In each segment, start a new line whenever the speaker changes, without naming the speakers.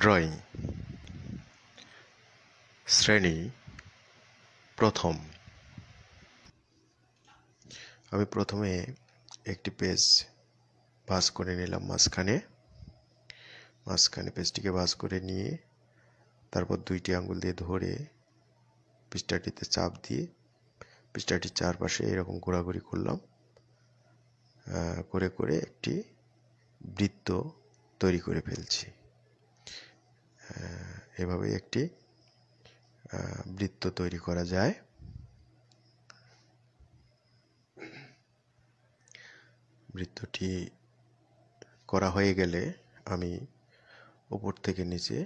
drawing শ্রেণী প্রথম আমি প্রথমে একটি পেজ ভাস করে নিলাম মাঝখানে মাঝখানে পেজটিকে ভাঁজ করে নিয়ে তারপর দুইটি আঙ্গুল দিয়ে ধরে পৃষ্ঠাটিতে চাপ দিয়ে পৃষ্ঠাটির চারপাশে এরকম ঘোরাঘুরি করলাম করে করে একটি বৃত্ত তৈরি করে ফেলছি এভাবে একটি বৃত্ত তৈরি করা যায় বৃত্তটি করা হয়ে গেলে আমি উপর থেকে নিচে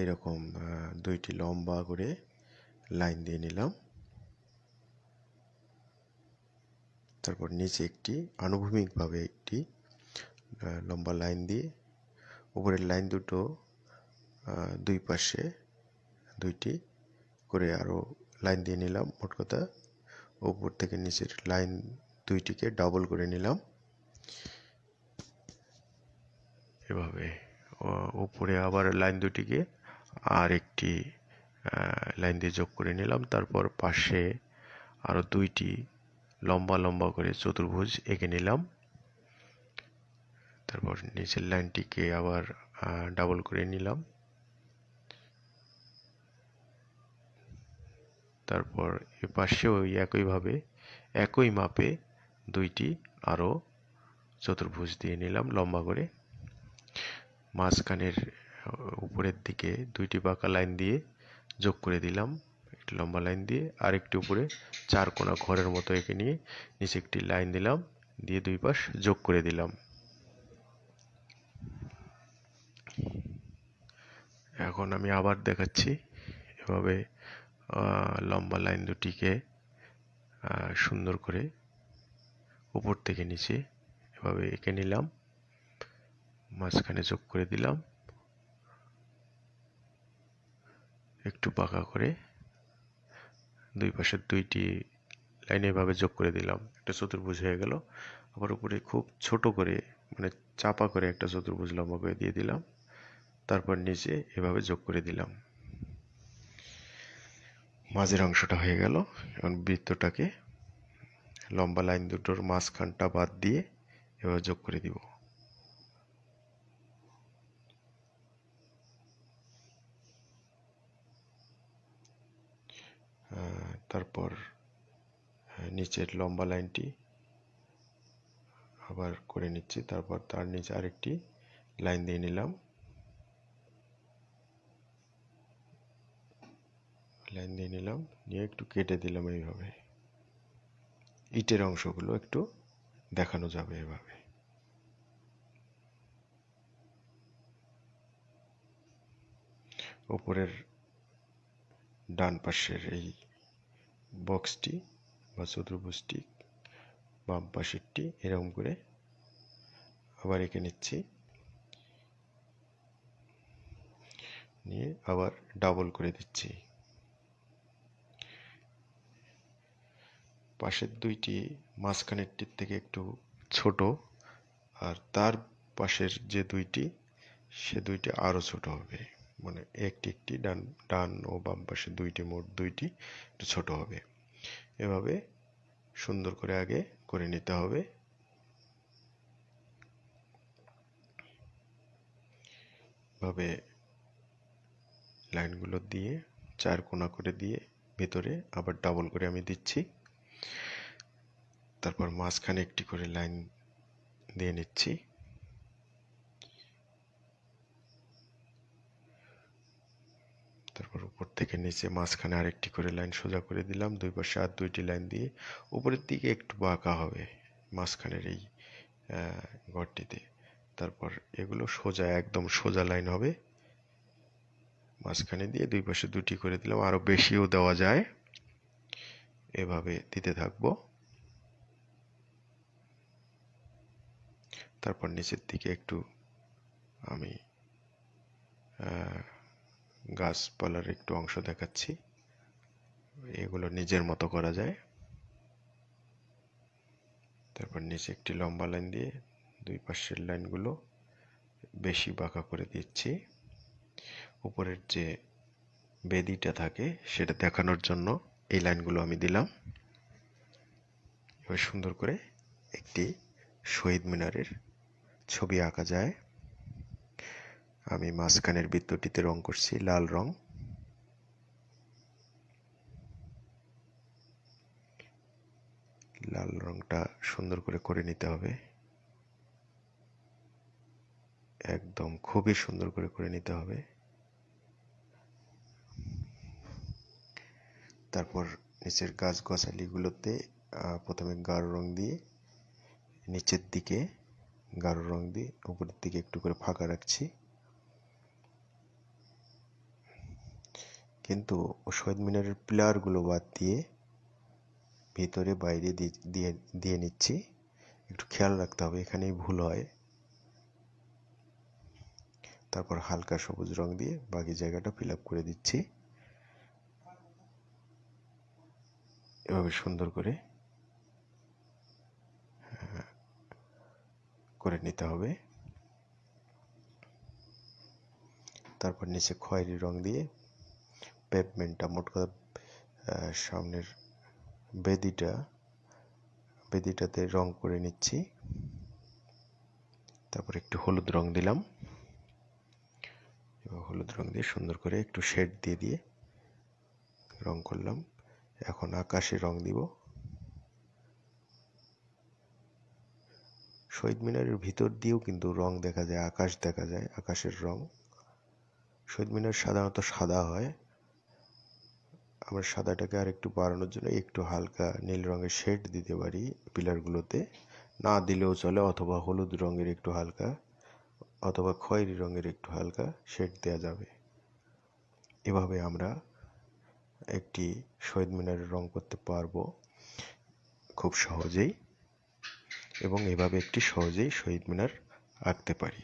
এরকম দুইটি লম্বা করে লাইন দিয়ে নিলাম তারপর নিচে একটি আনুভূমিকভাবে একটি লম্বা লাইন দিয়ে উপরের লাইন দুটো দুই পাশে দুইটি করে আরও লাইন দিয়ে নিলাম মোট কথা উপর থেকে নিচের লাইন দুইটিকে ডাবল করে নিলাম এভাবে উপরে আবার লাইন দুটিকে আর একটি লাইন দিয়ে যোগ করে নিলাম তারপর পাশে আরও দুইটি লম্বা লম্বা করে চতুর্ভুজ এঁকে নিলাম তারপর নিচের লাইনটিকে আবার ডাবল করে নিলাম তারপর এ পাশেও একইভাবে একই মাপে দুইটি আরও চতুর্ভুজ দিয়ে নিলাম লম্বা করে মাঝখানের উপরের দিকে দুইটি বাঁকা লাইন দিয়ে যোগ করে দিলাম একটি লম্বা লাইন দিয়ে আরেকটি উপরে চার কোনা ঘরের মতো এঁকে নিয়ে নিচে একটি লাইন দিলাম দিয়ে দুই পাশ যোগ করে দিলাম এখন আমি আবার দেখাচ্ছি এভাবে লম্বা লাইন দুটিকে সুন্দর করে উপর থেকে নিচে এভাবে এঁকে নিলাম মাঝখানে যোগ করে দিলাম একটু বাঁকা করে দুই পাশের দুইটি লাইনে এভাবে যোগ করে দিলাম একটা চতুর্ভুজ হয়ে গেল আবার উপরে খুব ছোট করে মানে চাপা করে একটা চতুর্ভুজ লম্বা করে দিয়ে দিলাম তারপর নিচে এভাবে যোগ করে দিলাম মাঝের অংশটা হয়ে গেল এখন বৃত্তটাকে লম্বা লাইন দুটোর মাঝখানটা বাদ দিয়ে এভাবে যোগ করে দিব তারপর নিচের লম্বা লাইনটি আবার করে নিচ্ছি তারপর তার নিচে আরেকটি লাইন দিয়ে নিলাম লাইন দিয়ে নিলাম নিয়ে একটু কেটে দিলাম এইভাবে ইটের অংশগুলো একটু দেখানো যাবে এভাবে ওপরের ডান পাশের এই বক্সটি বা চতুর্ভুজটি বাম পাশেরটি এরকম করে আবার এঁকে নিচ্ছি নিয়ে আবার ডাবল করে দিচ্ছি পাশের দুইটি মাঝখানেরটির থেকে একটু ছোট আর তার পাশের যে দুইটি সে দুইটি আরও ছোট হবে মানে একটি একটি ডান ডান ও বাম পাশে দুইটি মোট দুইটি একটু ছোট হবে এভাবে সুন্দর করে আগে করে নিতে হবে ভাবে লাইনগুলো দিয়ে চার কোনা করে দিয়ে ভেতরে আবার ডাবল করে আমি দিচ্ছি তারপর মাঝখানে একটি করে লাইন দিয়ে নিচ্ছি তারপর উপর থেকে নিচে মাঝখানে আরেকটি করে লাইন সোজা করে দিলাম দুই পাশে আর দুইটি লাইন দিয়ে উপরের দিকে একটু বাঁকা হবে মাঝখানের এই ঘরটিতে তারপর এগুলো সোজা একদম সোজা লাইন হবে মাঝখানে দিয়ে দুই পাশে দুটি করে দিলাম আরও বেশিও দেওয়া যায় এভাবে দিতে থাকব তারপর নিচের দিকে একটু আমি গাছপালার একটু অংশ দেখাচ্ছি এগুলো নিজের মতো করা যায় তারপর নিচে একটি লম্বা লাইন দিয়ে দুই পাশের লাইনগুলো বেশি বাঁকা করে দিচ্ছি উপরের যে বেদিটা থাকে সেটা দেখানোর জন্য এই লাইনগুলো আমি দিলাম এবার সুন্দর করে একটি শহীদ মিনারের ছবি আঁকা যায় আমি মাঝখানের বৃত্তটিতে রং করছি লাল রং লাল রংটা সুন্দর করে করে নিতে হবে একদম খুবই সুন্দর করে করে নিতে হবে তারপর নিচের গাছ গছালিগুলোতে প্রথমে গাঢ় রং দিয়ে নিচের দিকে গাঢ় রং দিয়ে উপরের দিকে একটু করে ফাঁকা রাখছি কিন্তু শহীদ মিনারের পিলারগুলো বাদ দিয়ে ভিতরে বাইরে দিয়ে দিয়ে নিচ্ছি একটু খেয়াল রাখতে হবে এখানেই ভুল হয় তারপর হালকা সবুজ রং দিয়ে বাকি জায়গাটা ফিল করে দিচ্ছি এভাবে সুন্দর করে হ্যাঁ, করে নিতে হবে তারপর নিচে খয়েরি রং দিয়ে পেভমেন্টটা মোট কথা সামনের বেদিটা বেদিটাতে রং করে নিচ্ছি তারপর একটু হলুদ রং দিলাম হলুদ রং দিয়ে সুন্দর করে একটু শেড দিয়ে দিয়ে রং করলাম এখন আকাশে রং দিব শহীদ মিনারের ভিতর দিয়েও কিন্তু রং দেখা যায় আকাশ দেখা যায় আকাশের রং শহীদ মিনার সাধারণত সাদা হয় আমরা সাদাটাকে আর একটু বাড়ানোর জন্য একটু হালকা নীল রঙের শেড দিতে পারি পিলারগুলোতে না দিলেও চলে অথবা হলুদ রঙের একটু হালকা অথবা খয়েরি রঙের একটু হালকা শেড দেওয়া যাবে এভাবে আমরা একটি শহীদ মিনারের রং করতে পারবো খুব সহজেই এবং এভাবে একটি সহজেই শহীদ মিনার আঁকতে পারি